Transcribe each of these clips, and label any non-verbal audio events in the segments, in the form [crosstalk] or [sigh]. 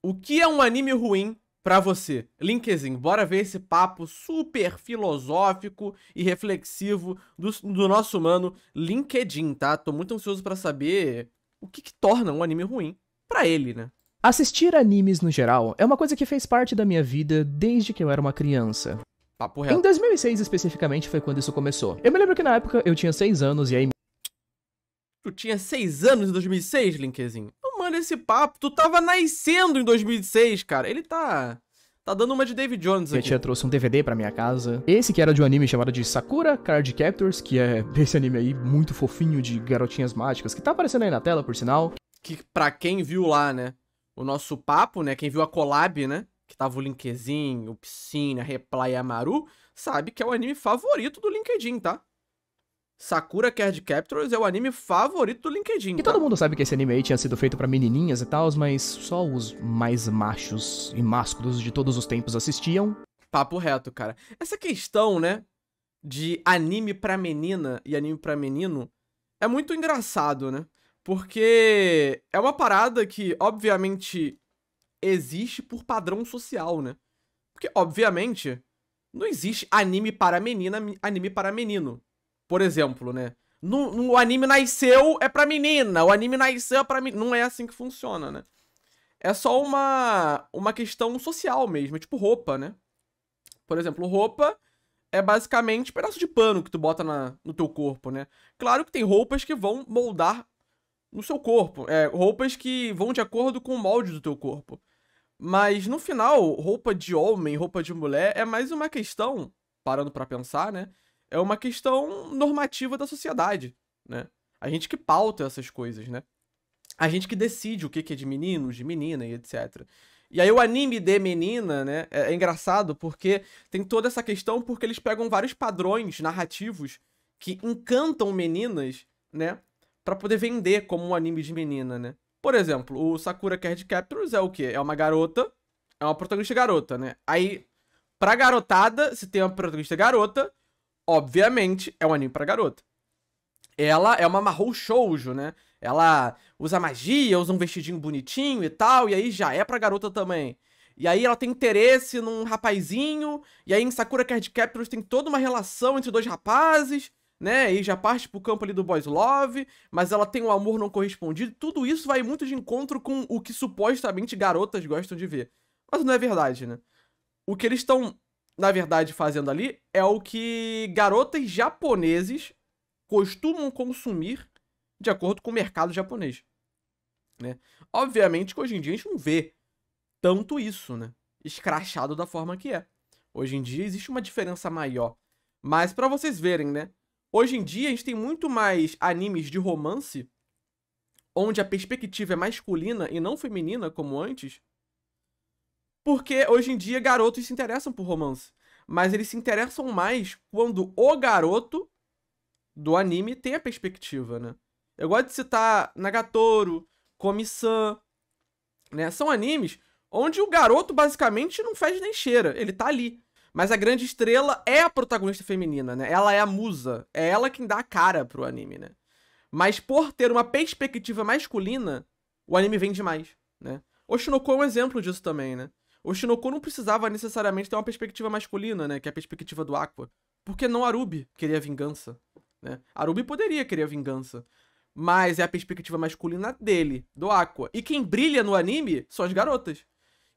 O que é um anime ruim para você? Linkzinho, bora ver esse papo super filosófico e reflexivo do, do nosso humano LinkedIn, tá? Tô muito ansioso para saber o que, que torna um anime ruim para ele, né? Assistir animes no geral é uma coisa que fez parte da minha vida desde que eu era uma criança. Papo real. Em 2006 especificamente foi quando isso começou. Eu me lembro que na época eu tinha 6 anos e aí Tu tinha 6 anos em 2006, Linkzinho? falando esse papo, tu tava nascendo em 2006, cara. Ele tá... Tá dando uma de David Jones aqui. Minha tia trouxe um DVD pra minha casa. Esse que era de um anime chamado de Sakura Card Captors, que é desse anime aí muito fofinho de garotinhas mágicas, que tá aparecendo aí na tela, por sinal. Que pra quem viu lá, né, o nosso papo, né, quem viu a collab, né, que tava o Linkzinho, o Piscina, Reply Amaru, sabe que é o anime favorito do LinkedIn, tá? Sakura Card Captors é o anime favorito do LinkedIn. E tá? todo mundo sabe que esse anime aí tinha sido feito para menininhas e tal, mas só os mais machos e másculos de todos os tempos assistiam. Papo reto, cara. Essa questão, né, de anime pra menina e anime pra menino é muito engraçado, né? Porque é uma parada que, obviamente, existe por padrão social, né? Porque, obviamente, não existe anime para menina, anime para menino. Por exemplo, né? No, no, o anime nasceu é pra menina, o anime nasceu é pra menina. Não é assim que funciona, né? É só uma, uma questão social mesmo, é tipo roupa, né? Por exemplo, roupa é basicamente pedaço de pano que tu bota na, no teu corpo, né? Claro que tem roupas que vão moldar no seu corpo, é, roupas que vão de acordo com o molde do teu corpo. Mas no final, roupa de homem, roupa de mulher é mais uma questão, parando para pensar, né? é uma questão normativa da sociedade, né? A gente que pauta essas coisas, né? A gente que decide o que é de menino, de menina e etc. E aí o anime de menina, né, é, é engraçado porque tem toda essa questão porque eles pegam vários padrões narrativos que encantam meninas, né, para poder vender como um anime de menina, né? Por exemplo, o Sakura Card Captors é o quê? É uma garota, é uma protagonista garota, né? Aí pra garotada, se tem uma protagonista garota, obviamente, é um anime para garota. Ela é uma Mahou Shoujo, né? Ela usa magia, usa um vestidinho bonitinho e tal, e aí já é pra garota também. E aí ela tem interesse num rapazinho, e aí em Sakura Card Captors tem toda uma relação entre dois rapazes, né? E já parte pro campo ali do boys love, mas ela tem um amor não correspondido. Tudo isso vai muito de encontro com o que supostamente garotas gostam de ver. Mas não é verdade, né? O que eles estão na verdade, fazendo ali, é o que garotas japoneses costumam consumir de acordo com o mercado japonês. Né? Obviamente que hoje em dia a gente não vê tanto isso, né? Escrachado da forma que é. Hoje em dia existe uma diferença maior. Mas para vocês verem, né? Hoje em dia a gente tem muito mais animes de romance onde a perspectiva é masculina e não feminina como antes, porque hoje em dia garotos se interessam por romance. Mas eles se interessam mais quando o garoto do anime tem a perspectiva, né? Eu gosto de citar Nagatoro, Komi-san, né? São animes onde o garoto basicamente não faz nem cheira, ele tá ali. Mas a grande estrela é a protagonista feminina, né? Ela é a musa, é ela quem dá a cara pro anime, né? Mas por ter uma perspectiva masculina, o anime vende mais, né? Oshinoko é um exemplo disso também, né? o Shinoko não precisava necessariamente ter uma perspectiva masculina, né? Que é a perspectiva do Aqua. Porque não Arubi queria vingança, né? Arubi poderia querer vingança. Mas é a perspectiva masculina dele, do Aqua. E quem brilha no anime são as garotas.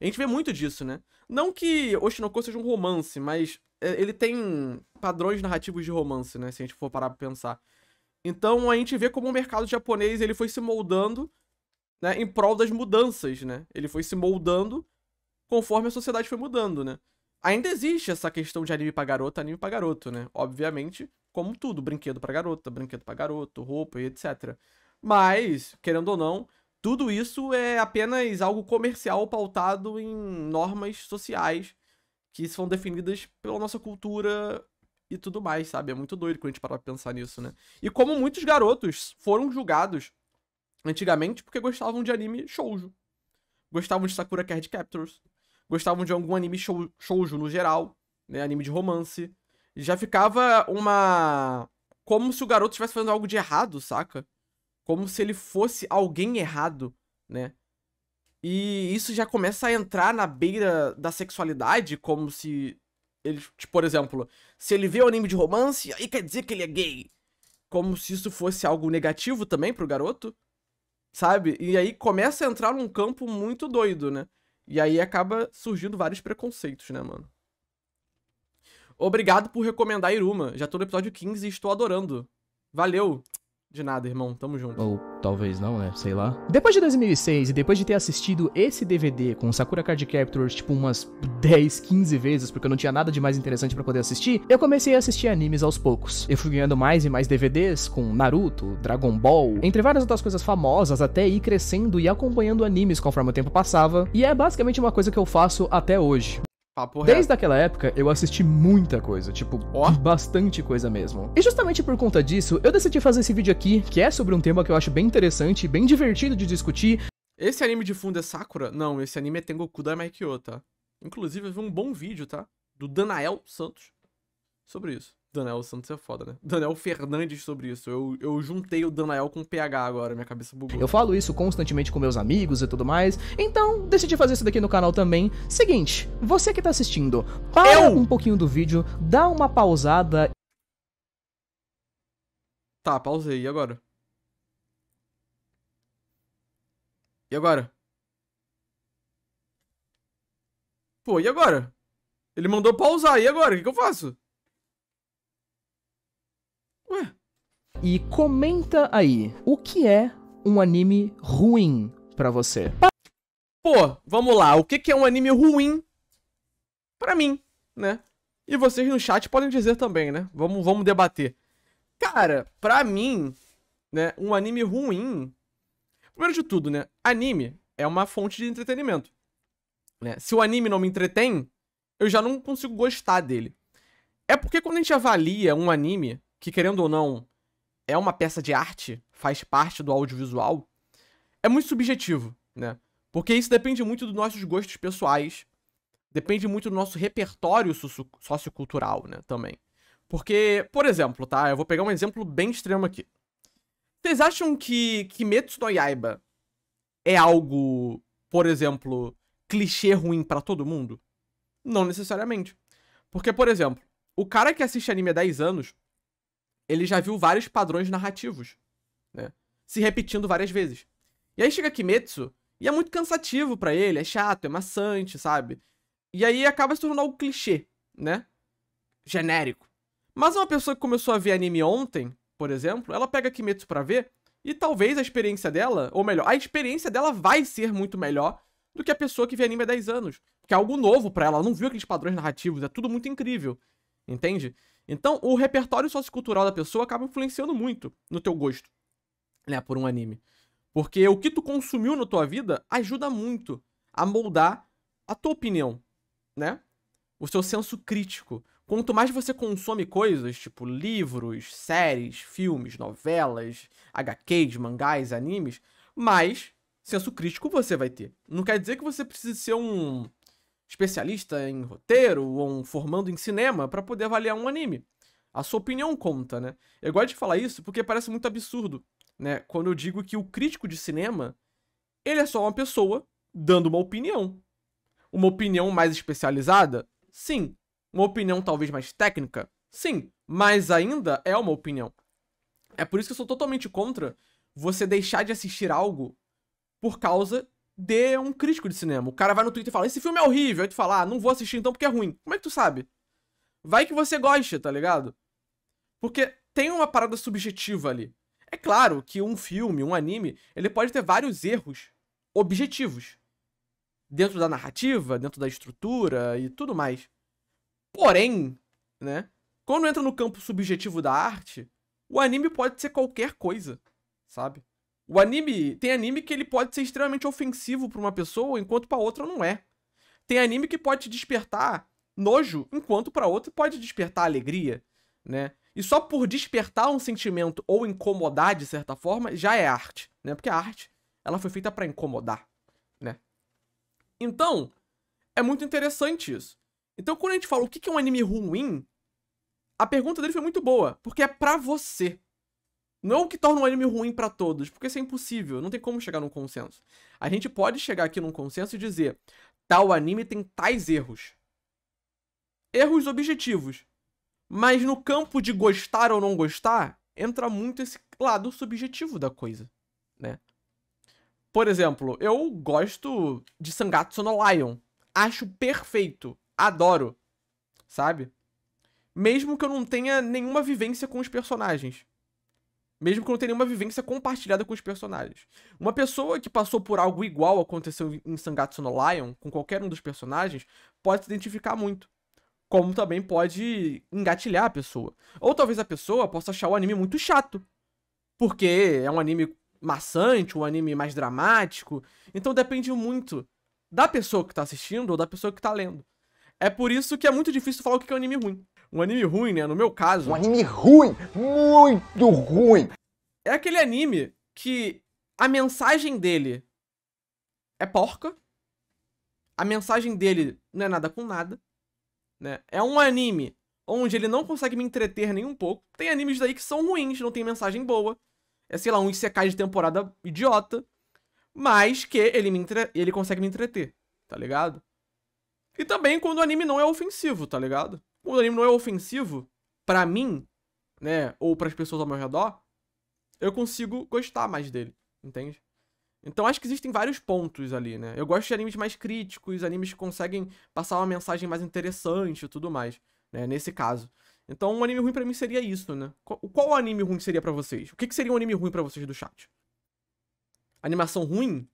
A gente vê muito disso, né? Não que Oshinoko seja um romance, mas é, ele tem padrões narrativos de romance, né? Se a gente for parar pra pensar. Então a gente vê como o mercado japonês ele foi se moldando né, em prol das mudanças, né? Ele foi se moldando conforme a sociedade foi mudando, né? Ainda existe essa questão de anime pra garota, anime pra garoto, né? Obviamente, como tudo, brinquedo pra garota, brinquedo pra garoto, roupa e etc. Mas, querendo ou não, tudo isso é apenas algo comercial pautado em normas sociais que são definidas pela nossa cultura e tudo mais, sabe? É muito doido quando a gente parar pra pensar nisso, né? E como muitos garotos foram julgados antigamente porque gostavam de anime shoujo. Gostavam de Sakura Card Captors gostavam de algum anime shoujo no geral, né, anime de romance. Já ficava uma como se o garoto estivesse fazendo algo de errado, saca? Como se ele fosse alguém errado, né? E isso já começa a entrar na beira da sexualidade, como se ele, tipo, por exemplo, se ele vê o anime de romance, aí quer dizer que ele é gay. Como se isso fosse algo negativo também pro garoto, sabe? E aí começa a entrar num campo muito doido, né? E aí acaba surgindo vários preconceitos, né, mano? Obrigado por recomendar Iruma. Já tô no episódio 15 e estou adorando. Valeu! De nada, irmão. Tamo junto. Ou talvez não, né? Sei lá. Depois de 2006 e depois de ter assistido esse DVD com Sakura Card Captors, tipo, umas 10, 15 vezes, porque eu não tinha nada de mais interessante para poder assistir, eu comecei a assistir animes aos poucos. Eu fui ganhando mais e mais DVDs com Naruto, Dragon Ball, entre várias outras coisas famosas, até ir crescendo e acompanhando animes conforme o tempo passava. E é basicamente uma coisa que eu faço até hoje. Papo Desde reto. aquela época, eu assisti muita coisa, tipo, oh. bastante coisa mesmo. E justamente por conta disso, eu decidi fazer esse vídeo aqui, que é sobre um tema que eu acho bem interessante, bem divertido de discutir. Esse anime de fundo é Sakura? Não, esse anime é Tengoku da Maikyo, tá? Inclusive, eu vi um bom vídeo, tá? Do Danael Santos sobre isso. Daniel Santos é foda, né? Daniel Fernandes sobre isso. Eu, eu juntei o Daniel com o PH agora, minha cabeça bugou. Eu falo isso constantemente com meus amigos e tudo mais. Então, decidi fazer isso daqui no canal também. Seguinte, você que tá assistindo, para eu... um pouquinho do vídeo, dá uma pausada. Tá, pausei. E agora? E agora? Pô, e agora? Ele mandou pausar. E agora? O que, que eu faço? E comenta aí, o que é um anime ruim para você? Pô, vamos lá, o que, é um anime ruim para mim, né? E vocês no chat podem dizer também, né? Vamos, vamos debater. Cara, pra mim, né, um anime ruim. Primeiro de tudo, né? Anime é uma fonte de entretenimento. Né? Se o anime não me entretém, eu já não consigo gostar dele. É porque quando a gente avalia um anime, que querendo ou não é uma peça de arte, faz parte do audiovisual, é muito subjetivo, né? Porque isso depende muito dos nossos gostos pessoais, depende muito do nosso repertório sociocultural, né, também. Porque, por exemplo, tá? Eu vou pegar um exemplo bem extremo aqui. Vocês acham que Kimetsu no Yaiba é algo, por exemplo, clichê ruim para todo mundo? Não necessariamente. Porque, por exemplo, o cara que assiste anime há 10 anos, ele já viu vários padrões narrativos, né? Se repetindo várias vezes. E aí chega Kimetsu e é muito cansativo para ele, é chato, é maçante, sabe? E aí acaba se tornando algo clichê, né? Genérico. Mas uma pessoa que começou a ver anime ontem, por exemplo, ela pega Kimetsu para ver e talvez a experiência dela, ou melhor, a experiência dela vai ser muito melhor do que a pessoa que vê anime há 10 anos. Porque é algo novo para ela, ela não viu aqueles padrões narrativos, é tudo muito incrível. Entende? Então, o repertório sociocultural da pessoa acaba influenciando muito no teu gosto, né, por um anime. Porque o que tu consumiu na tua vida ajuda muito a moldar a tua opinião, né? O seu senso crítico. Quanto mais você consome coisas, tipo livros, séries, filmes, novelas, HQs, mangás, animes, mais senso crítico você vai ter. Não quer dizer que você precise ser um especialista em roteiro ou um formando em cinema para poder avaliar um anime. A sua opinião conta, né? Eu gosto de falar isso porque parece muito absurdo, né? Quando eu digo que o crítico de cinema, ele é só uma pessoa dando uma opinião. Uma opinião mais especializada? Sim. Uma opinião talvez mais técnica? Sim. Mas ainda é uma opinião. É por isso que eu sou totalmente contra você deixar de assistir algo por causa de um crítico de cinema. O cara vai no Twitter e fala: Esse filme é horrível. Aí tu fala: Ah, não vou assistir então porque é ruim. Como é que tu sabe? Vai que você gosta, tá ligado? Porque tem uma parada subjetiva ali. É claro que um filme, um anime, ele pode ter vários erros objetivos dentro da narrativa, dentro da estrutura e tudo mais. Porém, né? Quando entra no campo subjetivo da arte, o anime pode ser qualquer coisa, sabe? O anime. Tem anime que ele pode ser extremamente ofensivo pra uma pessoa, enquanto pra outra não é. Tem anime que pode despertar nojo, enquanto pra outra pode despertar alegria, né? E só por despertar um sentimento ou incomodar de certa forma já é arte, né? Porque a arte, ela foi feita para incomodar, né? Então, é muito interessante isso. Então, quando a gente fala o que é um anime ruim, a pergunta dele foi muito boa, porque é pra você. Não que torna um anime ruim para todos, porque isso é impossível, não tem como chegar num consenso. A gente pode chegar aqui num consenso e dizer: tal anime tem tais erros. Erros objetivos. Mas no campo de gostar ou não gostar, entra muito esse lado subjetivo da coisa, né? Por exemplo, eu gosto de Sangatsu no Lion. Acho perfeito, adoro, sabe? Mesmo que eu não tenha nenhuma vivência com os personagens mesmo que não tenha nenhuma vivência compartilhada com os personagens. Uma pessoa que passou por algo igual aconteceu em Sangatsu no Lion, com qualquer um dos personagens, pode se identificar muito. Como também pode engatilhar a pessoa. Ou talvez a pessoa possa achar o anime muito chato. Porque é um anime maçante, um anime mais dramático. Então depende muito da pessoa que está assistindo ou da pessoa que está lendo. É por isso que é muito difícil falar o que é um anime ruim. Um anime ruim, né? No meu caso. Um anime ruim! Muito ruim! É aquele anime que a mensagem dele é porca. A mensagem dele não é nada com nada. Né? É um anime onde ele não consegue me entreter nem um pouco. Tem animes daí que são ruins, não tem mensagem boa. É, sei lá, um secar de temporada idiota. Mas que ele, me entre... ele consegue me entreter, tá ligado? E também quando o anime não é ofensivo, tá ligado? quando o anime não é ofensivo, para mim, né, ou para as pessoas ao meu redor, eu consigo gostar mais dele, entende? Então acho que existem vários pontos ali, né? Eu gosto de animes mais críticos, animes que conseguem passar uma mensagem mais interessante e tudo mais, né? Nesse caso. Então um anime ruim para mim seria isso, né? Qual, qual anime ruim seria para vocês? O que, que, seria um anime ruim para vocês do chat? Animação ruim?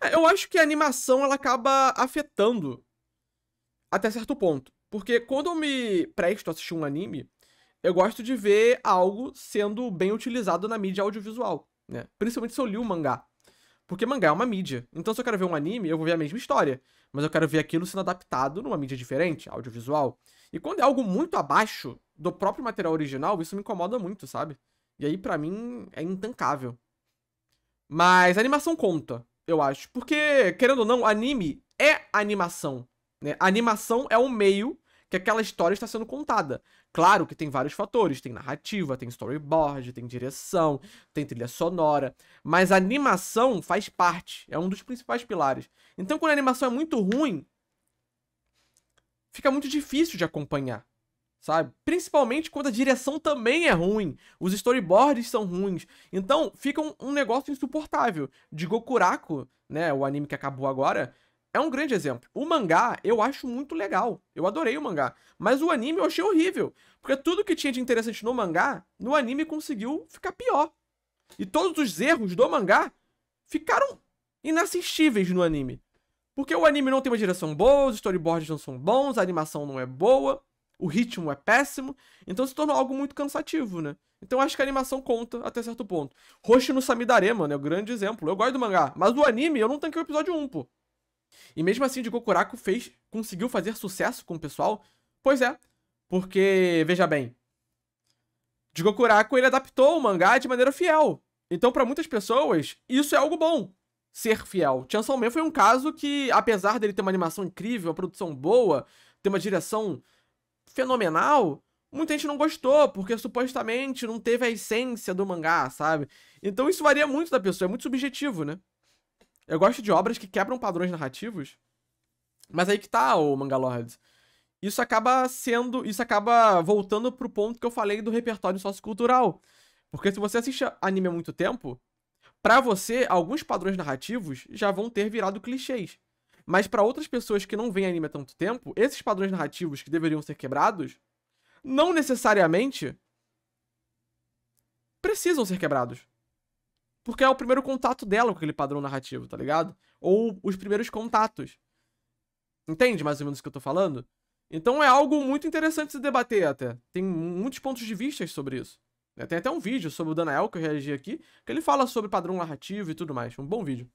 É, eu acho que a animação ela acaba afetando até certo ponto. Porque quando eu me presto a assistir um anime, eu gosto de ver algo sendo bem utilizado na mídia audiovisual, né? Principalmente se eu li o mangá. Porque mangá é uma mídia. Então, se eu quero ver um anime, eu vou ver a mesma história. Mas eu quero ver aquilo sendo adaptado numa mídia diferente, audiovisual. E quando é algo muito abaixo do próprio material original, isso me incomoda muito, sabe? E aí, para mim, é intancável. Mas a animação conta, eu acho. Porque, querendo ou não, anime é animação. Né? A animação é o meio que aquela história está sendo contada. Claro que tem vários fatores, tem narrativa, tem storyboard, tem direção, tem trilha sonora, mas a animação faz parte, é um dos principais pilares. Então quando a animação é muito ruim, fica muito difícil de acompanhar, sabe? Principalmente quando a direção também é ruim, os storyboards são ruins. Então fica um, um negócio insuportável. De Gokuraku, né, o anime que acabou agora, é um grande exemplo. O mangá eu acho muito legal. Eu adorei o mangá. Mas o anime eu achei horrível. Porque tudo que tinha de interessante no mangá, no anime conseguiu ficar pior. E todos os erros do mangá ficaram inassistíveis no anime. Porque o anime não tem uma direção boa, os storyboards não são bons, a animação não é boa, o ritmo é péssimo, então se tornou algo muito cansativo, né? Então acho que a animação conta até certo ponto. Roshi no Samidare, mano, é o um grande exemplo. Eu gosto do mangá, mas do anime eu não tanquei o episódio 1, pô. E mesmo assim, de Gokuraku fez, conseguiu fazer sucesso com o pessoal? Pois é, porque, veja bem, de Gokuraku ele adaptou o mangá de maneira fiel. Então, para muitas pessoas, isso é algo bom. Ser fiel. Chainsaw Man foi um caso que, apesar dele ter uma animação incrível, uma produção boa, ter uma direção fenomenal, muita gente não gostou, porque supostamente não teve a essência do mangá, sabe? Então isso varia muito da pessoa, é muito subjetivo, né? Eu gosto de obras que quebram padrões narrativos, mas aí que tá o Mangalords. Isso acaba sendo. Isso acaba voltando pro ponto que eu falei do repertório sociocultural. Porque se você assiste anime há muito tempo, para você, alguns padrões narrativos já vão ter virado clichês. Mas para outras pessoas que não veem anime há tanto tempo, esses padrões narrativos que deveriam ser quebrados, não necessariamente precisam ser quebrados. Porque é o primeiro contato dela com aquele padrão narrativo, tá ligado? Ou os primeiros contatos. Entende mais ou menos o que eu tô falando? Então é algo muito interessante se debater até. Tem muitos pontos de vista sobre isso. É, tem até um vídeo sobre o Danael que eu reagi aqui, que ele fala sobre padrão narrativo e tudo mais. Um bom vídeo.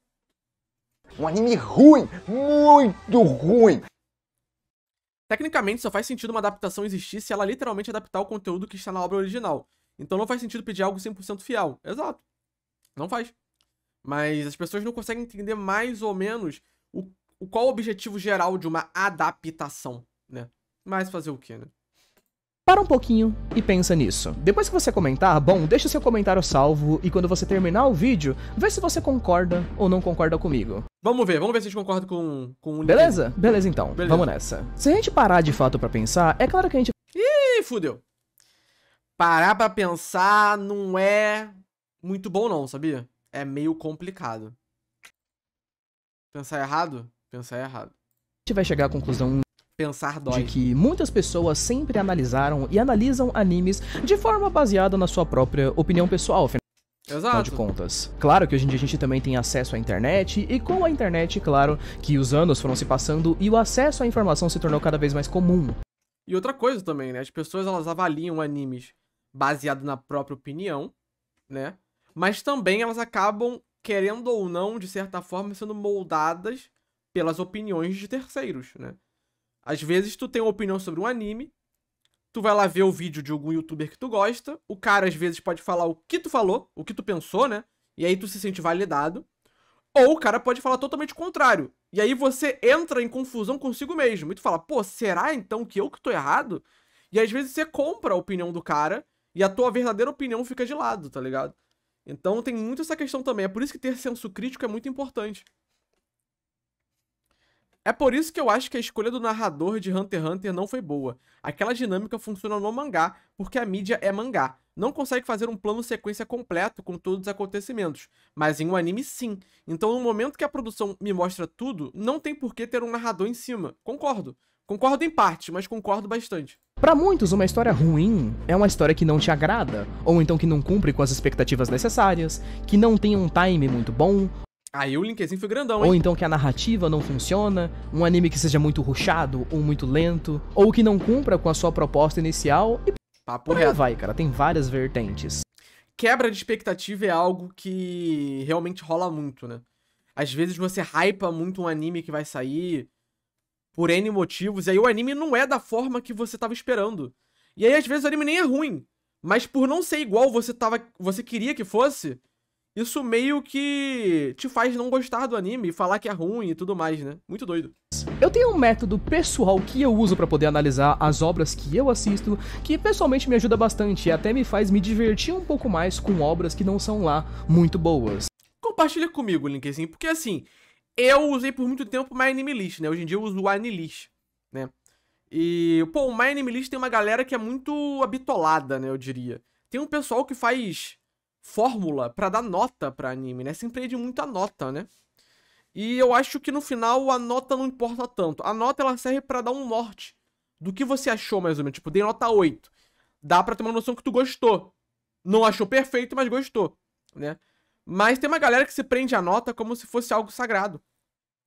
Um anime ruim, muito ruim. Tecnicamente, só faz sentido uma adaptação existir se ela literalmente adaptar o conteúdo que está na obra original. Então não faz sentido pedir algo 100% fiel. Exato. Não faz. Mas as pessoas não conseguem entender mais ou menos o, o qual o objetivo geral de uma adaptação, né? Mas fazer o quê, né? Para um pouquinho e pensa nisso. Depois que você comentar, bom, deixa seu comentário salvo e quando você terminar o vídeo, vê se você concorda ou não concorda comigo. Vamos ver, vamos ver se a gente concorda com, com o Beleza? Beleza então, Beleza. vamos nessa. Se a gente parar de fato para pensar, é claro que a gente... Ih, fudeu. Parar pra pensar não é muito bom não, sabia? É meio complicado. Pensar errado? Pensar errado. A gente vai chegar à conclusão pensar dói. De que muitas pessoas sempre analisaram e analisam animes de forma baseada na sua própria opinião pessoal. Afinal Exato. de contas. Claro que hoje em dia a gente também tem acesso à internet, e com a internet, claro, que os anos foram se passando e o acesso à informação se tornou cada vez mais comum. E outra coisa também, né? As pessoas elas avaliam animes baseado na própria opinião, né? mas também elas acabam, querendo ou não, de certa forma, sendo moldadas pelas opiniões de terceiros, né? Às vezes tu tem uma opinião sobre um anime, tu vai lá ver o vídeo de algum youtuber que tu gosta, o cara às vezes pode falar o que tu falou, o que tu pensou, né? E aí tu se sente validado. Ou o cara pode falar totalmente o contrário. E aí você entra em confusão consigo mesmo. E tu fala, pô, será então que eu que tô errado? E às vezes você compra a opinião do cara e a tua verdadeira opinião fica de lado, tá ligado? Então tem muito essa questão também. É por isso que ter senso crítico é muito importante. É por isso que eu acho que a escolha do narrador de Hunter x Hunter não foi boa. Aquela dinâmica funciona no mangá, porque a mídia é mangá. Não consegue fazer um plano sequência completo com todos os acontecimentos, mas em um anime sim. Então, no momento que a produção me mostra tudo, não tem por que ter um narrador em cima. Concordo. Concordo em parte, mas concordo bastante. Para muitos, uma história ruim é uma história que não te agrada, ou então que não cumpre com as expectativas necessárias, que não tem um time muito bom. Aí o linkzinho foi grandão, hein? Ou então que a narrativa não funciona, um anime que seja muito ruchado ou muito lento, ou que não cumpra com a sua proposta inicial e Papo reto. vai, cara, tem várias vertentes. Quebra de expectativa é algo que realmente rola muito, né? Às vezes você hypa muito um anime que vai sair, por N motivos, e aí o anime não é da forma que você tava esperando. E aí às vezes o anime nem é ruim, mas por não ser igual você tava, você queria que fosse, isso meio que te faz não gostar do anime, falar que é ruim e tudo mais, né? Muito doido. Eu tenho um método pessoal que eu uso para poder analisar as obras que eu assisto, que pessoalmente me ajuda bastante e até me faz me divertir um pouco mais com obras que não são lá muito boas. Compartilha comigo, Linkzinho, porque assim, eu usei por muito tempo My Enemy List, né? Hoje em dia eu uso o Anilist, né? E, pô, o My Enemy List tem uma galera que é muito habitolada, né? Eu diria. Tem um pessoal que faz fórmula para dar nota para anime, né? Sempre é de muita nota, né? E eu acho que no final a nota não importa tanto. A nota ela serve para dar um norte do que você achou mais ou menos. Tipo, dei nota 8. Dá para ter uma noção que tu gostou. Não achou perfeito, mas gostou, né? Mas tem uma galera que se prende à nota como se fosse algo sagrado.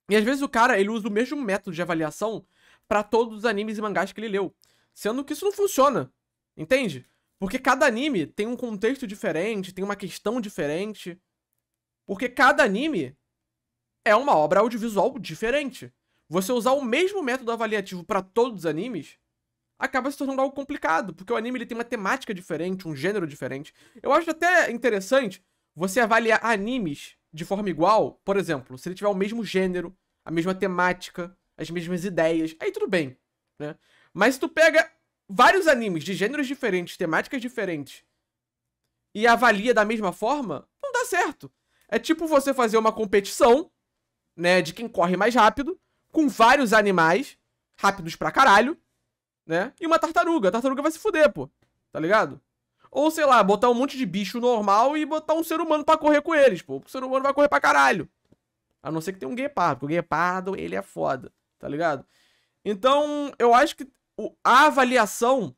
E às vezes o cara, ele usa o mesmo método de avaliação para todos os animes e mangás que ele leu. Sendo que isso não funciona. Entende? Porque cada anime tem um contexto diferente, tem uma questão diferente. Porque cada anime é uma obra audiovisual diferente. Você usar o mesmo método avaliativo para todos os animes acaba se tornando algo complicado, porque o anime ele tem uma temática diferente, um gênero diferente. Eu acho até interessante você avaliar animes de forma igual, por exemplo, se ele tiver o mesmo gênero, a mesma temática, as mesmas ideias, aí tudo bem, né? Mas se tu pega vários animes de gêneros diferentes, temáticas diferentes, e avalia da mesma forma, não dá certo. É tipo você fazer uma competição, né, de quem corre mais rápido, com vários animais, rápidos pra caralho, né, e uma tartaruga. A tartaruga vai se fuder, pô, tá ligado? Ou, sei lá, botar um monte de bicho normal e botar um ser humano para correr com eles, pô. O ser humano vai correr pra caralho. A não ser que tenha um guepardo, porque o guepardo, ele é foda, tá ligado? Então, eu acho que a avaliação,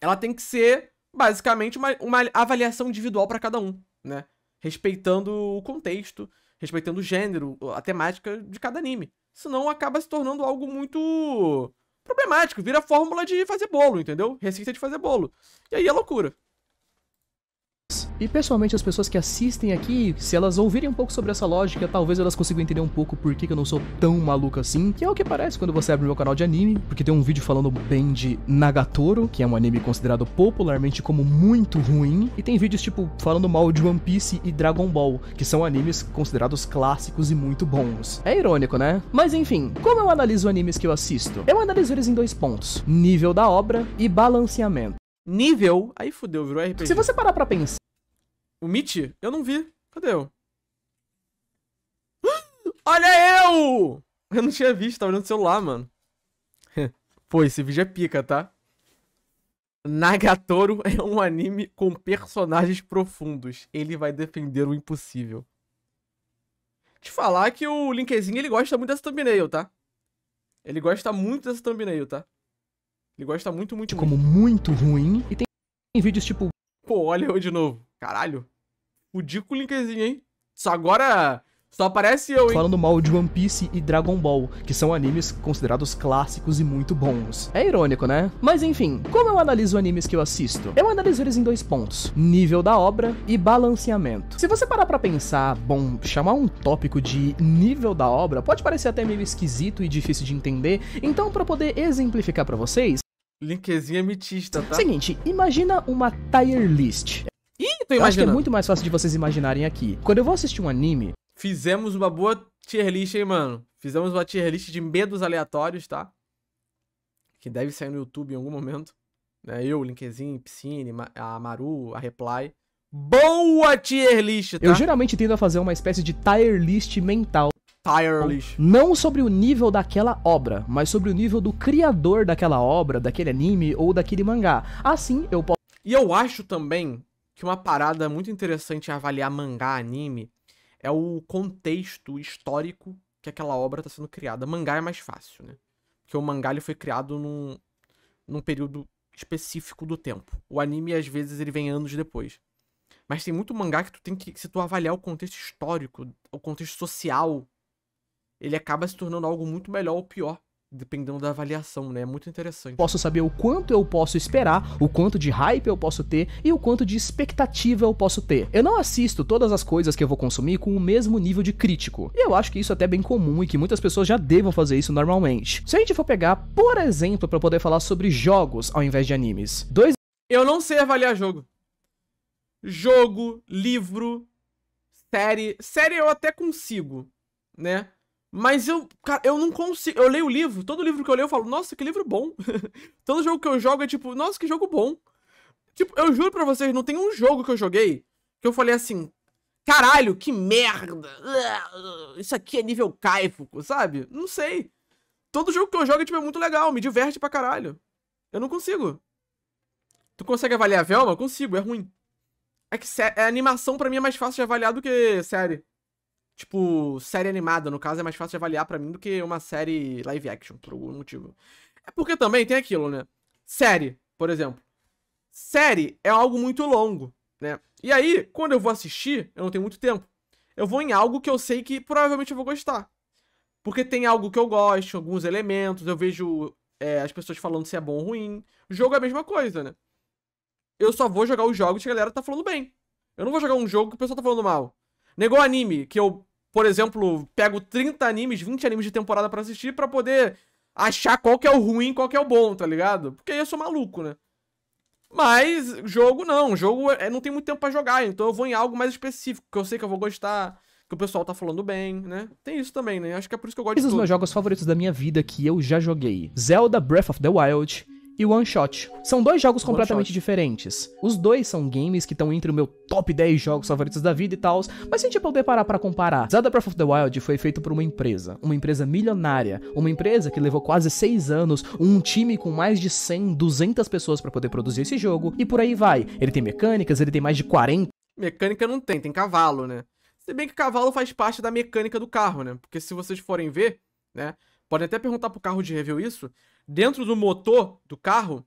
ela tem que ser, basicamente, uma, uma avaliação individual para cada um, né? Respeitando o contexto, respeitando o gênero, a temática de cada anime. Senão acaba se tornando algo muito problemático, vira fórmula de fazer bolo, entendeu? Receita de fazer bolo. E aí é loucura. E pessoalmente as pessoas que assistem aqui, se elas ouvirem um pouco sobre essa lógica, talvez elas consigam entender um pouco por que, eu não sou tão maluco assim, que é o que parece quando você abre meu canal de anime, porque tem um vídeo falando bem de Nagatoro, que é um anime considerado popularmente como muito ruim, e tem vídeos tipo falando mal de One Piece e Dragon Ball, que são animes considerados clássicos e muito bons. É irônico, né? Mas enfim, como eu analiso animes que eu assisto? Eu analiso eles em dois pontos: nível da obra e balanceamento. Nível? Aí fudeu, virou RPG. Se você parar pra pensar. O Mitch? Eu não vi. Cadê eu? [gasps] Olha eu! Eu não tinha visto, tava olhando o celular, mano. [laughs] Pô, esse vídeo é pica, tá? Nagatoro é um anime com personagens profundos. Ele vai defender o impossível. Te falar que o Linkzinho, ele gosta muito dessa thumbnail, tá? Ele gosta muito dessa thumbnail, tá? Ele gosta muito, muito, Como muito. muito ruim. E tem vídeos tipo... Pô, olha eu de novo. Caralho. O Dico Linkzinho, hein? Só agora. Só aparece eu, hein? Falando mal de One Piece e Dragon Ball, que são animes considerados clássicos e muito bons. É irônico, né? Mas enfim, como eu analiso animes que eu assisto? Eu analiso eles em dois pontos: nível da obra e balanceamento. Se você parar para pensar, bom, chamar um tópico de nível da obra pode parecer até meio esquisito e difícil de entender, então para poder exemplificar para vocês, Linkzinho é mitista, tá? Seguinte, imagina uma tier list acho que é muito mais fácil de vocês imaginarem aqui. Quando eu vou assistir um anime. Fizemos uma boa tier list, hein, mano? Fizemos uma tier list de medos aleatórios, tá? Que deve sair no YouTube em algum momento. Né? Eu, Linkzinho, Piscine, a Maru, a Reply. Boa tier list, tá? Eu geralmente tendo a fazer uma espécie de tier list mental. Tier então, list. Não sobre o nível daquela obra, mas sobre o nível do criador daquela obra, daquele anime ou daquele mangá. Assim eu posso. E eu acho também que uma parada muito interessante em avaliar mangá, anime, é o contexto histórico que aquela obra está sendo criada. Mangá é mais fácil, né? Porque o mangá ele foi criado num, num período específico do tempo. O anime, às vezes, ele vem anos depois. Mas tem muito mangá que tu tem que, se tu avaliar o contexto histórico, o contexto social, ele acaba se tornando algo muito melhor ou pior dependendo da avaliação, né? É muito interessante. Posso saber o quanto eu posso esperar, o quanto de hype eu posso ter e o quanto de expectativa eu posso ter. Eu não assisto todas as coisas que eu vou consumir com o mesmo nível de crítico. E eu acho que isso é até bem comum e que muitas pessoas já devam fazer isso normalmente. Se a gente for pegar, por exemplo, para poder falar sobre jogos ao invés de animes. Dois Eu não sei avaliar jogo. Jogo, livro, série, série eu até consigo, né? Mas eu, cara, eu não consigo. Eu leio o livro, todo livro que eu leio eu falo, nossa, que livro bom. [laughs] todo jogo que eu jogo é tipo, nossa, que jogo bom. Tipo, eu juro pra vocês, não tem um jogo que eu joguei que eu falei assim, caralho, que merda. Isso aqui é nível caifuco, sabe? Não sei. Todo jogo que eu jogo é, tipo, é muito legal, me diverte pra caralho. Eu não consigo. Tu consegue avaliar a Velma? Eu consigo, é ruim. É que a é animação para mim é mais fácil de avaliar do que série. Tipo, série animada, no caso, é mais fácil de avaliar para mim do que uma série live action, por algum motivo. É porque também tem aquilo, né? Série, por exemplo. Série é algo muito longo, né? E aí, quando eu vou assistir, eu não tenho muito tempo. Eu vou em algo que eu sei que provavelmente eu vou gostar. Porque tem algo que eu gosto, alguns elementos, eu vejo é, as pessoas falando se é bom ou ruim. O jogo é a mesma coisa, né? Eu só vou jogar os jogos que a galera tá falando bem. Eu não vou jogar um jogo que o pessoal tá falando mal. Negou anime, que eu, por exemplo, pego 30 animes, 20 animes de temporada para assistir para poder achar qual que é o ruim, qual que é o bom, tá ligado? Porque aí eu sou maluco, né? Mas jogo não, jogo é, não tem muito tempo para jogar, então eu vou em algo mais específico, que eu sei que eu vou gostar, que o pessoal tá falando bem, né? Tem isso também, né? Acho que é por isso que eu gosto Esses de. Esses os meus jogos favoritos da minha vida que eu já joguei: Zelda Breath of the Wild, e One Shot. São dois jogos completamente diferentes. Os dois são games que estão entre o meu top 10 jogos favoritos da vida e tal, mas se a gente puder parar pra comparar, Zelda Breath of the Wild foi feito por uma empresa, uma empresa milionária, uma empresa que levou quase 6 anos, um time com mais de 100, 200 pessoas para poder produzir esse jogo, e por aí vai. Ele tem mecânicas, ele tem mais de 40. Mecânica não tem, tem cavalo, né? Se bem que cavalo faz parte da mecânica do carro, né? Porque se vocês forem ver, né? Podem até perguntar pro carro de review isso, dentro do motor do carro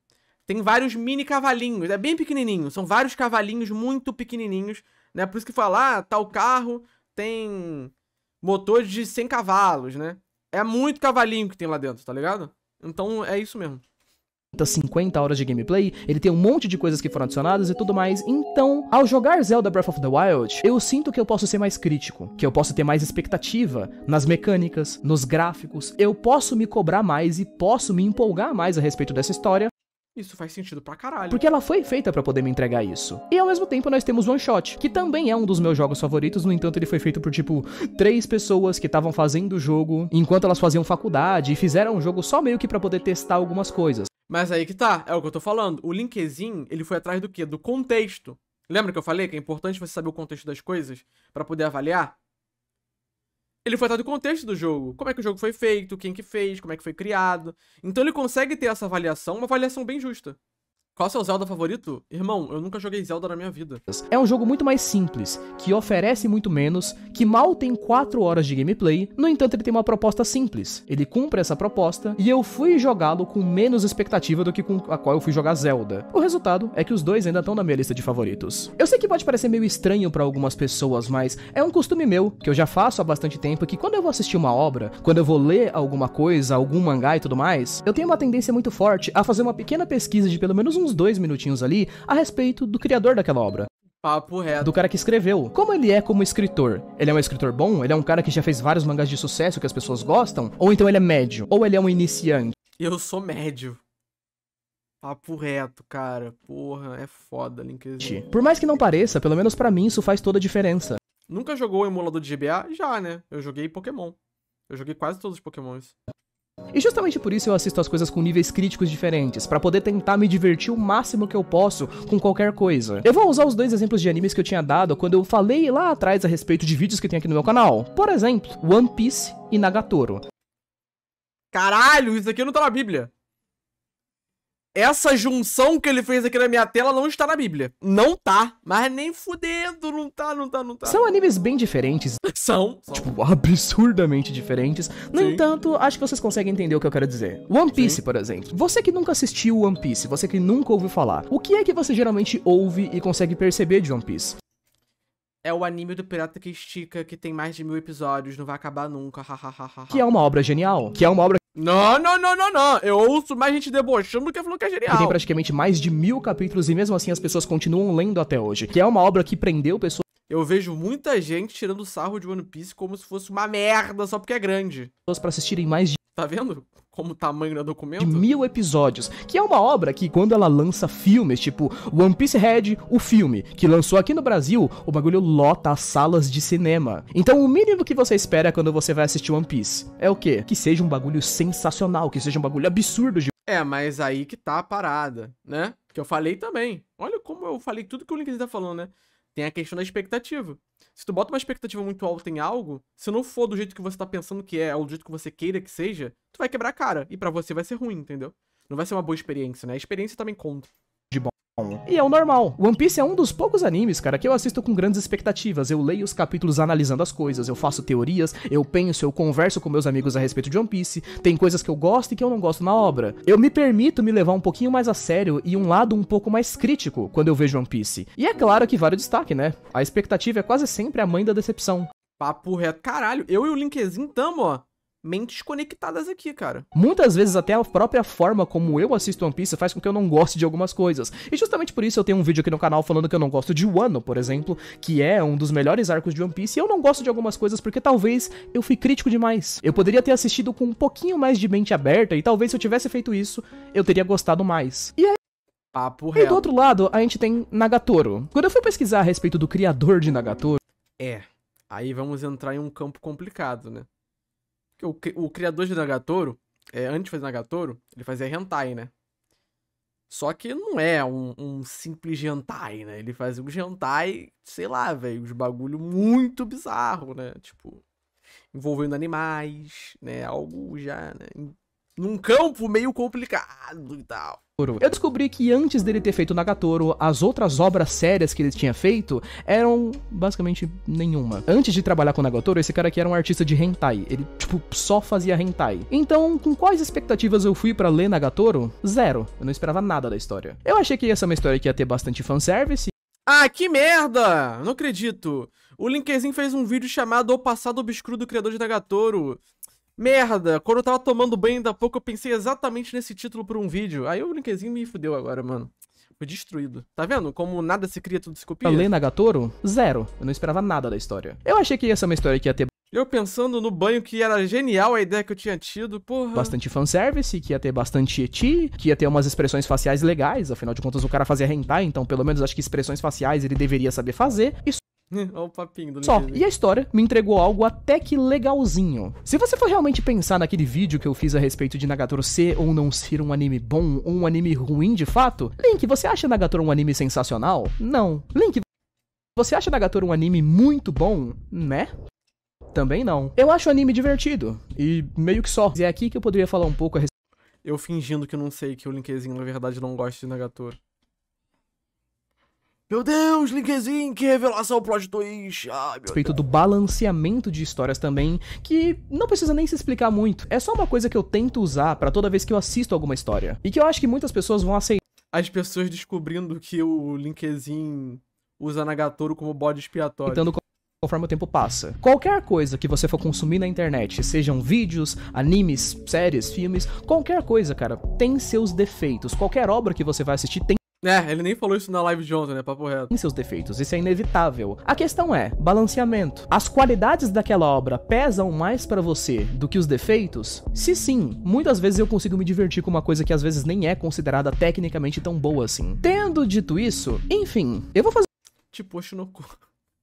tem vários mini cavalinhos, é bem pequenininho, são vários cavalinhos muito pequenininhos, né? Por isso que falar, ah, tal carro tem motor de 100 cavalos, né? É muito cavalinho que tem lá dentro, tá ligado? Então é isso mesmo. 50 horas de gameplay, ele tem um monte de coisas que foram adicionadas e tudo mais. Então, ao jogar Zelda Breath of the Wild, eu sinto que eu posso ser mais crítico, que eu posso ter mais expectativa nas mecânicas, nos gráficos, eu posso me cobrar mais e posso me empolgar mais a respeito dessa história. Isso faz sentido pra caralho. Porque ela foi feita para poder me entregar isso. E ao mesmo tempo nós temos One Shot, que também é um dos meus jogos favoritos, no entanto ele foi feito por tipo três pessoas que estavam fazendo o jogo enquanto elas faziam faculdade e fizeram o jogo só meio que para poder testar algumas coisas. Mas aí que tá, é o que eu tô falando. O LinkedIn, ele foi atrás do quê? Do contexto. Lembra que eu falei que é importante você saber o contexto das coisas para poder avaliar? Ele foi atrás do contexto do jogo. Como é que o jogo foi feito, quem que fez, como é que foi criado. Então ele consegue ter essa avaliação, uma avaliação bem justa. Qual é seu Zelda favorito? Irmão, eu nunca joguei Zelda na minha vida. É um jogo muito mais simples, que oferece muito menos, que mal tem 4 horas de gameplay, no entanto ele tem uma proposta simples. Ele cumpre essa proposta e eu fui jogá-lo com menos expectativa do que com a qual eu fui jogar Zelda. O resultado é que os dois ainda estão na minha lista de favoritos. Eu sei que pode parecer meio estranho para algumas pessoas, mas é um costume meu, que eu já faço há bastante tempo, que quando eu vou assistir uma obra, quando eu vou ler alguma coisa, algum mangá e tudo mais, eu tenho uma tendência muito forte a fazer uma pequena pesquisa de pelo menos um uns dois minutinhos ali a respeito do criador daquela obra. Papo reto. Do cara que escreveu. Como ele é como escritor? Ele é um escritor bom? Ele é um cara que já fez vários mangás de sucesso que as pessoas gostam? Ou então ele é médio? Ou ele é um iniciante? Eu sou médio. Papo reto, cara. Porra, é foda, LinkedIn. Por mais que não pareça, pelo menos para mim isso faz toda a diferença. Nunca jogou o emulador de GBA? Já, né? Eu joguei Pokémon. Eu joguei quase todos os Pokémons. E justamente por isso eu assisto as coisas com níveis críticos diferentes, para poder tentar me divertir o máximo que eu posso com qualquer coisa. Eu vou usar os dois exemplos de animes que eu tinha dado quando eu falei lá atrás a respeito de vídeos que tem aqui no meu canal. Por exemplo, One Piece e Nagatoro. Caralho, isso aqui não tá na Bíblia essa junção que ele fez aqui na minha tela não está na Bíblia. Não tá. Mas nem fudendo, não tá, não tá, não tá. São animes bem diferentes. São. Tipo, absurdamente diferentes. No Sim. entanto, acho que vocês conseguem entender o que eu quero dizer. One Piece, Sim. por exemplo. Você que nunca assistiu One Piece, você que nunca ouviu falar, o que é que você geralmente ouve e consegue perceber de One Piece? é o anime do pirata que estica, que tem mais de mil episódios, não vai acabar nunca, que é uma obra genial, que é uma obra não, não, não, não, não. Eu ouço mais gente debochando do que falando que é genial. tem praticamente mais de mil capítulos e mesmo assim as pessoas continuam lendo até hoje. Que é uma obra que prendeu pessoas. Eu vejo muita gente tirando sarro de One Piece como se fosse uma merda só porque é grande. Pessoas para assistirem mais de Tá vendo como o tamanho do documento? De mil episódios, que é uma obra que quando ela lança filmes, tipo One Piece Red, o filme, que lançou aqui no Brasil, o bagulho lota as salas de cinema. Então o mínimo que você espera quando você vai assistir One Piece é o quê? Que seja um bagulho sensacional, que seja um bagulho absurdo de... É, mas aí que tá a parada, né? Que eu falei também. Olha como eu falei tudo que o LinkedIn tá falando, né? tem a questão da expectativa. Se tu bota uma expectativa muito alta em algo, se não for do jeito que você tá pensando que é, ou do jeito que você queira que seja, tu vai quebrar a cara. E para você vai ser ruim, entendeu? Não vai ser uma boa experiência, né? A experiência também conta. E é o normal. One Piece é um dos poucos animes, cara, que eu assisto com grandes expectativas. Eu leio os capítulos analisando as coisas, eu faço teorias, eu penso, eu converso com meus amigos a respeito de One Piece. Tem coisas que eu gosto e que eu não gosto na obra. Eu me permito me levar um pouquinho mais a sério e um lado um pouco mais crítico quando eu vejo One Piece. E é claro que vale o destaque, né? A expectativa é quase sempre a mãe da decepção. Papo reto. Caralho, eu e o Linkzinho tamo, ó mentes conectadas aqui, cara. Muitas vezes até a própria forma como eu assisto One Piece faz com que eu não goste de algumas coisas. E justamente por isso eu tenho um vídeo aqui no canal falando que eu não gosto de Wano, por exemplo, que é um dos melhores arcos de One Piece, e eu não gosto de algumas coisas porque talvez eu fui crítico demais. Eu poderia ter assistido com um pouquinho mais de mente aberta e talvez se eu tivesse feito isso, eu teria gostado mais. E aí Papo real. E do outro lado, a gente tem Nagatoro. Quando eu fui pesquisar a respeito do criador de Nagatoro... É, aí vamos entrar em um campo complicado, né? o, o criador de Nagatoro, é, antes de fazer Nagatoro, ele fazia hentai, né? Só que não é um, um simples hentai, né? Ele fazia um hentai, sei lá, velho, uns bagulho muito bizarro, né? Tipo, envolvendo animais, né? Algo já, né? Num campo meio complicado e tal. Eu descobri que antes dele ter feito Nagatoro, as outras obras sérias que ele tinha feito eram basicamente nenhuma. Antes de trabalhar com Nagatoro, esse cara aqui era um artista de hentai. Ele, tipo, só fazia hentai. Então, com quais expectativas eu fui para ler Nagatoro? Zero. Eu não esperava nada da história. Eu achei que ia ser é uma história que ia ter bastante fanservice. Ah, que merda! Não acredito. O Linkezinho fez um vídeo chamado O Passado Obscuro do Criador de Nagatoro. Merda, quando eu tava tomando banho ainda há pouco, eu pensei exatamente nesse título por um vídeo. Aí o brinquezinho me fudeu agora, mano. Foi destruído. Tá vendo? Como nada se cria, tudo se copia. Lena Gatoro? Zero. Eu não esperava nada da história. Eu achei que ia ser uma história que ia ter eu pensando no banho que era genial a ideia que eu tinha tido, porra. Bastante fanservice, que ia ter bastante eti, que ia ter umas expressões faciais legais, afinal de contas o cara fazia hentai, então pelo menos acho que expressões faciais ele deveria saber fazer. Isso Olha o papinho do Só, e a história me entregou algo até que legalzinho. Se você for realmente pensar naquele vídeo que eu fiz a respeito de Nagatoro ser ou não ser um anime bom ou um anime ruim de fato, Link, você acha Nagatoro um anime sensacional? Não. Link, você acha Nagatoro um anime muito bom, né? Também não. Eu acho o anime divertido, e meio que só. E é aqui que eu poderia falar um pouco a respeito. Eu fingindo que não sei que o Linkzinho na verdade não gosta de Nagatoro. Meu Deus, Linkedin, que revelação plot twist. Ai, Respeito do balanceamento de histórias também, que não precisa nem se explicar muito. É só uma coisa que eu tento usar para toda vez que eu assisto alguma história. E que eu acho que muitas pessoas vão aceitar. As pessoas descobrindo que o Linkedin usa Nagatoro como bode expiatório. Tentando conforme o tempo passa. Qualquer coisa que você for consumir na internet, sejam vídeos, animes, séries, filmes, qualquer coisa, cara, tem seus defeitos. Qualquer obra que você vai assistir tem é, ele nem falou isso na live de ontem, né? Papo reto. Em seus defeitos, isso é inevitável. A questão é balanceamento. As qualidades daquela obra pesam mais para você do que os defeitos? Se sim, muitas vezes eu consigo me divertir com uma coisa que às vezes nem é considerada tecnicamente tão boa assim. Tendo dito isso, enfim, eu vou fazer. Tipo, cu.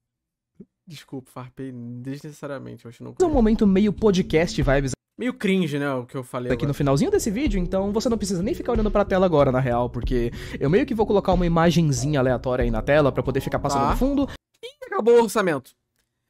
[laughs] Desculpa, farpei desnecessariamente. cu. Um momento meio podcast vibes Meio cringe, né, o que eu falei. Tá aqui agora. no finalzinho desse vídeo, então você não precisa nem ficar olhando pra tela agora, na real, porque eu meio que vou colocar uma imagenzinha aleatória aí na tela para poder ficar passando tá. no fundo. E acabou o orçamento.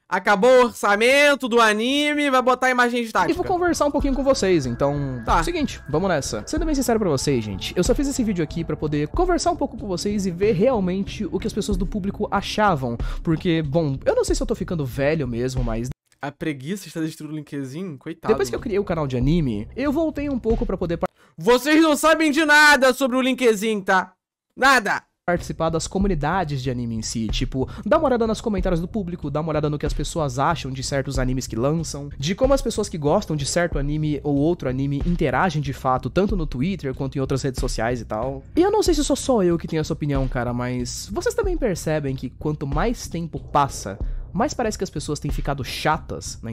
Acabou o orçamento do anime, vai botar imagem estática. E vou conversar um pouquinho com vocês, então... Tá. Seguinte, vamos nessa. Sendo bem sincero pra vocês, gente, eu só fiz esse vídeo aqui pra poder conversar um pouco com vocês e ver realmente o que as pessoas do público achavam. Porque, bom, eu não sei se eu tô ficando velho mesmo, mas a preguiça está destruindo o LinkedIn, coitado. Depois que eu criei o canal de anime, eu voltei um pouco para poder... Vocês não sabem de nada sobre o LinkedIn, tá? Nada! participar das comunidades de anime em si, tipo, dá uma olhada nos comentários do público, dá uma olhada no que as pessoas acham de certos animes que lançam, de como as pessoas que gostam de certo anime ou outro anime interagem de fato, tanto no Twitter quanto em outras redes sociais e tal. E eu não sei se sou só eu que tenho essa opinião, cara, mas vocês também percebem que quanto mais tempo passa, mas parece que as pessoas têm ficado chatas na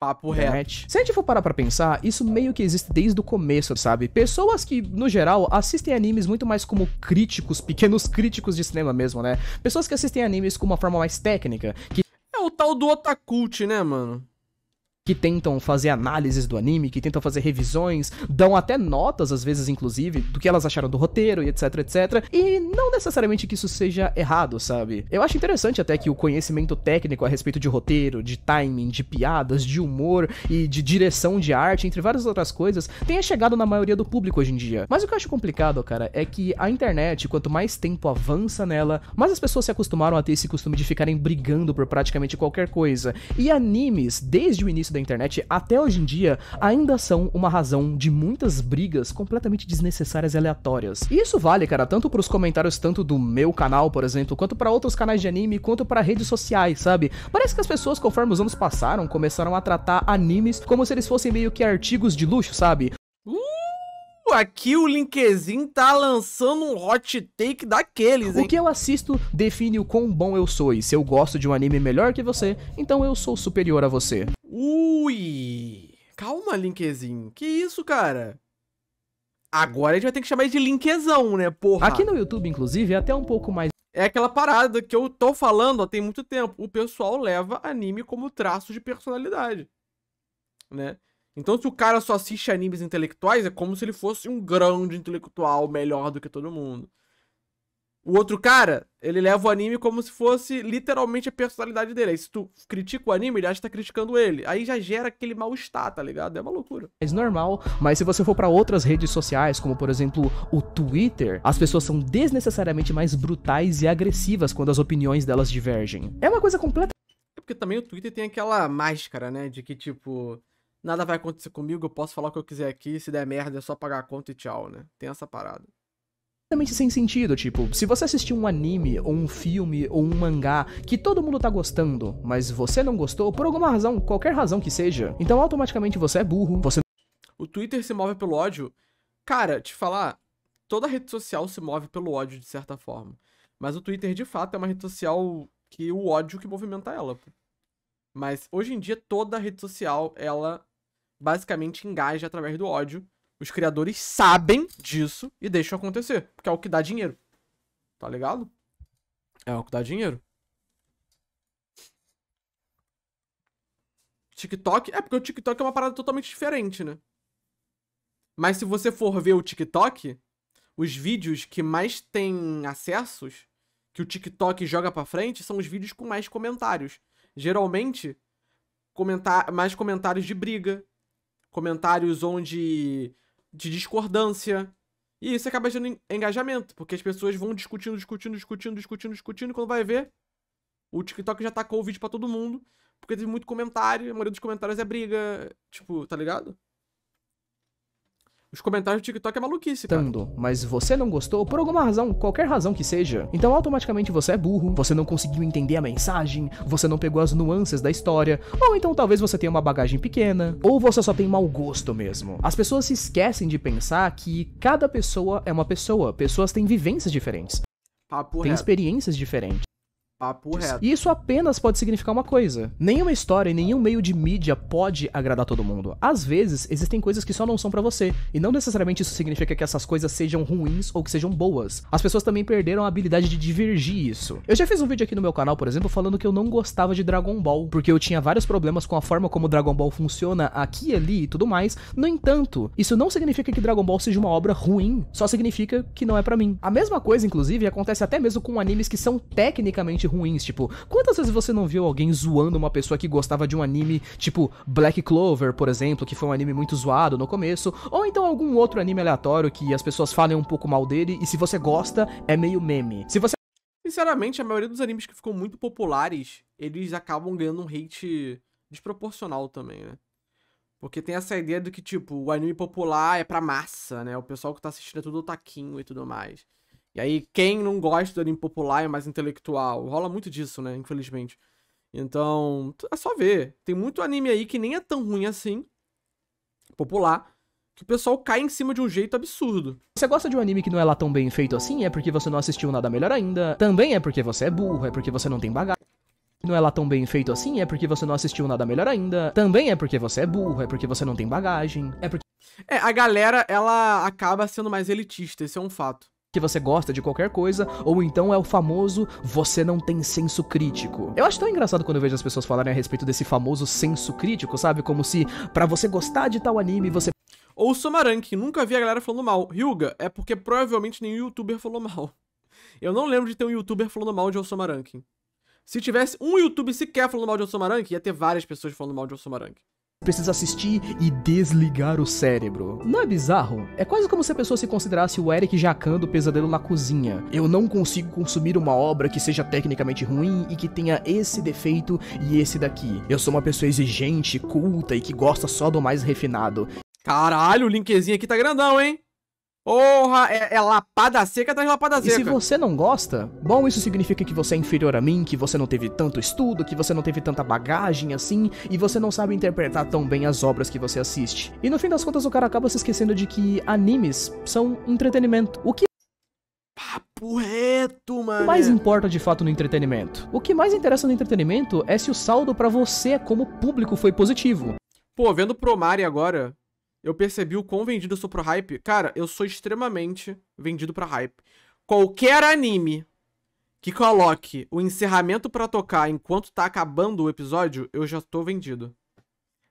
Papo reto. Se a gente for parar pra pensar, isso meio que existe desde o começo, sabe? Pessoas que, no geral, assistem animes muito mais como críticos, [laughs] pequenos críticos de cinema mesmo, né? Pessoas que assistem animes com uma forma mais técnica. Que... É o tal do otakult, né, mano? que tentam fazer análises do anime, que tentam fazer revisões, dão até notas, às vezes, inclusive, do que elas acharam do roteiro e etc, etc. E não necessariamente que isso seja errado, sabe? Eu acho interessante até que o conhecimento técnico a respeito de roteiro, de timing, de piadas, de humor e de direção de arte, entre várias outras coisas, tenha chegado na maioria do público hoje em dia. Mas o que eu acho complicado, cara, é que a internet, quanto mais tempo avança nela, mais as pessoas se acostumaram a ter esse costume de ficarem brigando por praticamente qualquer coisa. E animes, desde o início da da internet, até hoje em dia, ainda são uma razão de muitas brigas completamente desnecessárias e aleatórias. E isso vale, cara, tanto pros comentários tanto do meu canal, por exemplo, quanto para outros canais de anime, quanto para redes sociais, sabe? Parece que as pessoas, conforme os anos passaram, começaram a tratar animes como se eles fossem meio que artigos de luxo, sabe? Uh, aqui o LinkedIn tá lançando um hot take daqueles, hein? O que eu assisto define o quão bom eu sou, e se eu gosto de um anime melhor que você, então eu sou superior a você. Ui! Calma, Linkezinho. Que isso, cara? Agora a gente vai ter que chamar de Linkezão, né, porra? Aqui no YouTube, inclusive, é até um pouco mais... É aquela parada que eu tô falando ó, tem muito tempo. O pessoal leva anime como traço de personalidade, né? Então, se o cara só assiste animes intelectuais, é como se ele fosse um grande intelectual melhor do que todo mundo. O outro cara, ele leva o anime como se fosse literalmente a personalidade dele. Aí se tu critica o anime, ele acha que tá criticando ele. Aí já gera aquele mal-estar, tá ligado? É uma loucura. É normal, mas se você for para outras redes sociais, como por exemplo o Twitter, as pessoas são desnecessariamente mais brutais e agressivas quando as opiniões delas divergem. É uma coisa completa. É porque também o Twitter tem aquela máscara, né? De que tipo. Nada vai acontecer comigo, eu posso falar o que eu quiser aqui, se der merda é só pagar a conta e tchau, né? Tem essa parada completamente sem sentido. Tipo, se você assistir um anime, ou um filme, ou um mangá que todo mundo tá gostando, mas você não gostou por alguma razão, qualquer razão que seja, então automaticamente você é burro. Você. O Twitter se move pelo ódio. Cara, te falar, toda rede social se move pelo ódio de certa forma. Mas o Twitter, de fato, é uma rede social que o ódio que movimenta ela. Mas hoje em dia, toda rede social, ela basicamente engaja através do ódio. Os criadores sabem disso e deixam acontecer, porque é o que dá dinheiro. Tá ligado? É o que dá dinheiro. TikTok. É porque o TikTok é uma parada totalmente diferente, né? Mas se você for ver o TikTok, os vídeos que mais têm acessos, que o TikTok joga pra frente, são os vídeos com mais comentários. Geralmente, comentar mais comentários de briga, comentários onde de discordância. E isso acaba gerando engajamento, porque as pessoas vão discutindo, discutindo, discutindo, discutindo, discutindo, quando vai ver, o TikTok já tacou o vídeo para todo mundo, porque teve muito comentário, a maioria dos comentários é briga, tipo, tá ligado? Os comentários do TikTok é maluquice, cara. Tando, mas você não gostou por alguma razão, qualquer razão que seja. Então automaticamente você é burro, você não conseguiu entender a mensagem, você não pegou as nuances da história, ou então talvez você tenha uma bagagem pequena, ou você só tem mau gosto mesmo. As pessoas se esquecem de pensar que cada pessoa é uma pessoa, pessoas têm vivências diferentes, Papo têm reto. experiências diferentes. Papo reto. E isso apenas pode significar uma coisa: nenhuma história e nenhum meio de mídia pode agradar todo mundo. Às vezes, existem coisas que só não são para você, e não necessariamente isso significa que essas coisas sejam ruins ou que sejam boas. As pessoas também perderam a habilidade de divergir isso. Eu já fiz um vídeo aqui no meu canal, por exemplo, falando que eu não gostava de Dragon Ball, porque eu tinha vários problemas com a forma como Dragon Ball funciona aqui e ali e tudo mais. No entanto, isso não significa que Dragon Ball seja uma obra ruim, só significa que não é para mim. A mesma coisa, inclusive, acontece até mesmo com animes que são tecnicamente ruins. Tipo, quantas vezes você não viu alguém zoando uma pessoa que gostava de um anime, tipo Black Clover, por exemplo, que foi um anime muito zoado no começo, ou então algum outro anime aleatório que as pessoas falem um pouco mal dele, e se você gosta, é meio meme. Se você. Sinceramente, a maioria dos animes que ficam muito populares, eles acabam ganhando um hate desproporcional também, né? Porque tem essa ideia do que, tipo, o anime popular é pra massa, né? O pessoal que tá assistindo é tudo taquinho e tudo mais. E aí, quem não gosta do anime popular é mais intelectual. Rola muito disso, né? Infelizmente. Então, é só ver. Tem muito anime aí que nem é tão ruim assim, popular, que o pessoal cai em cima de um jeito absurdo. Você gosta de um anime que não é lá tão bem feito assim? É porque você não assistiu nada melhor ainda. Também é porque você é burro, é porque você não tem bagagem. Não é lá tão bem feito assim? É porque você não assistiu nada melhor ainda. Também é porque você é burro, é porque você não tem bagagem. É porque. É, a galera, ela acaba sendo mais elitista, esse é um fato que você gosta de qualquer coisa, ou então é o famoso você não tem senso crítico. Eu acho tão engraçado quando eu vejo as pessoas falarem a respeito desse famoso senso crítico, sabe? Como se para você gostar de tal anime, você ou Samaran, que nunca vi a galera falando mal. Ryuga, é porque provavelmente nenhum youtuber falou mal. Eu não lembro de ter um youtuber falando mal de Osama Somarank Se tivesse um youtuber sequer falando mal de Osama Somarank ia ter várias pessoas falando mal de Osama Somarank precisa assistir e desligar o cérebro. Não é bizarro? É quase como se a pessoa se considerasse o Eric Jacan do Pesadelo na Cozinha. Eu não consigo consumir uma obra que seja tecnicamente ruim e que tenha esse defeito e esse daqui. Eu sou uma pessoa exigente, culta e que gosta só do mais refinado. Caralho, o linkzinho aqui tá grandão, hein? Porra, é, é, lapada seca atrás de lapada seca. E se você não gosta, bom, isso significa que você é inferior a mim, que você não teve tanto estudo, que você não teve tanta bagagem assim, e você não sabe interpretar tão bem as obras que você assiste. E no fim das contas, o cara acaba se esquecendo de que animes são entretenimento. O que Papo reto, mano. O mais importa de fato no entretenimento. O que mais interessa no entretenimento é se o saldo para você como público foi positivo. Pô, vendo Promare agora, eu percebi o quão vendido eu sou pro hype. Cara, eu sou extremamente vendido pra hype. Qualquer anime que coloque o encerramento para tocar enquanto tá acabando o episódio, eu já tô vendido.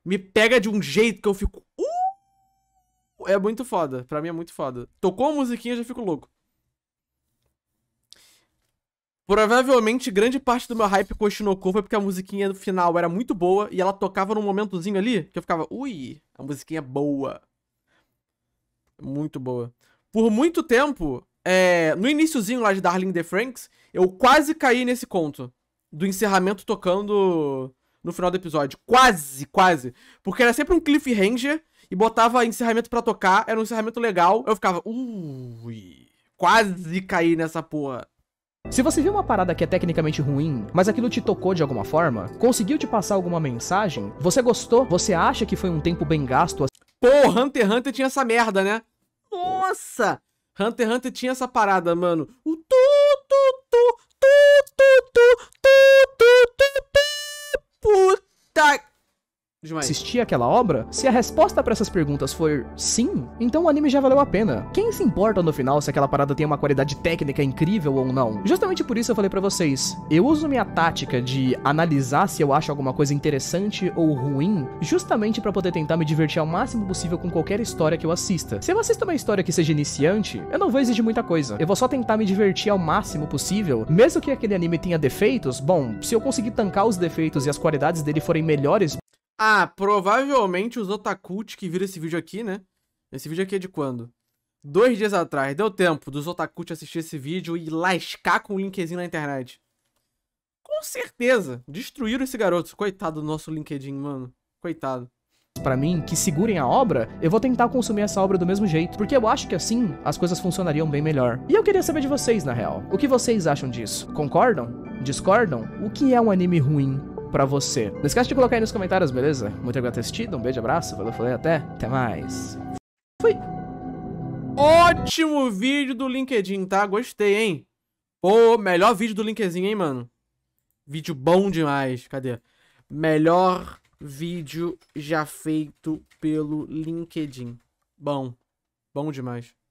Me pega de um jeito que eu fico. Uh! É muito foda. Pra mim é muito foda. Tocou a musiquinha, eu já fico louco. Provavelmente grande parte do meu hype com Oshinoko foi porque a musiquinha no final era muito boa e ela tocava num momentozinho ali que eu ficava, ui, a musiquinha é boa. Muito boa. Por muito tempo, é, no iníciozinho lá de Darling the Franks, eu quase caí nesse conto do encerramento tocando no final do episódio. Quase, quase. Porque era sempre um cliffhanger e botava encerramento para tocar, era um encerramento legal. Eu ficava, ui, quase caí nessa porra. Se você viu uma parada que é tecnicamente ruim, mas aquilo te tocou de alguma forma, conseguiu te passar alguma mensagem, você gostou, você acha que foi um tempo bem gasto. Pô, Hunter x Hunter tinha essa merda, né? Nossa! Hunter x Hunter tinha essa parada, mano. O tu, tu, tu, tu, tu, tu, tu, tu, tu, tu, puta Demais. assistir aquela obra, se a resposta para essas perguntas for sim, então o anime já valeu a pena. Quem se importa no final se aquela parada tem uma qualidade técnica incrível ou não? Justamente por isso eu falei para vocês, eu uso minha tática de analisar se eu acho alguma coisa interessante ou ruim, justamente para poder tentar me divertir ao máximo possível com qualquer história que eu assista. Se eu assisto uma história que seja iniciante, eu não vou exigir muita coisa. Eu vou só tentar me divertir ao máximo possível, mesmo que aquele anime tenha defeitos. Bom, se eu conseguir tancar os defeitos e as qualidades dele forem melhores ah, provavelmente os otakult que viram esse vídeo aqui, né? Esse vídeo aqui é de quando? Dois dias atrás. Deu tempo dos otakult assistir esse vídeo e lascar com o linkzinho na internet. Com certeza. Destruíram esse garoto. Coitado do nosso LinkedIn, mano. Coitado para mim que segurem a obra, eu vou tentar consumir essa obra do mesmo jeito, porque eu acho que assim as coisas funcionariam bem melhor. E eu queria saber de vocês, na real. O que vocês acham disso? Concordam? Discordam? O que é um anime ruim? para você. Não esquece de colocar aí nos comentários, beleza? Muito obrigado por ter assistido, um beijo, abraço, valeu, falei, até, até mais. Fui! Ótimo vídeo do LinkedIn, tá? Gostei, hein? Pô, melhor vídeo do LinkedIn, hein, mano? Vídeo bom demais. Cadê? Melhor vídeo já feito pelo LinkedIn. Bom. Bom demais.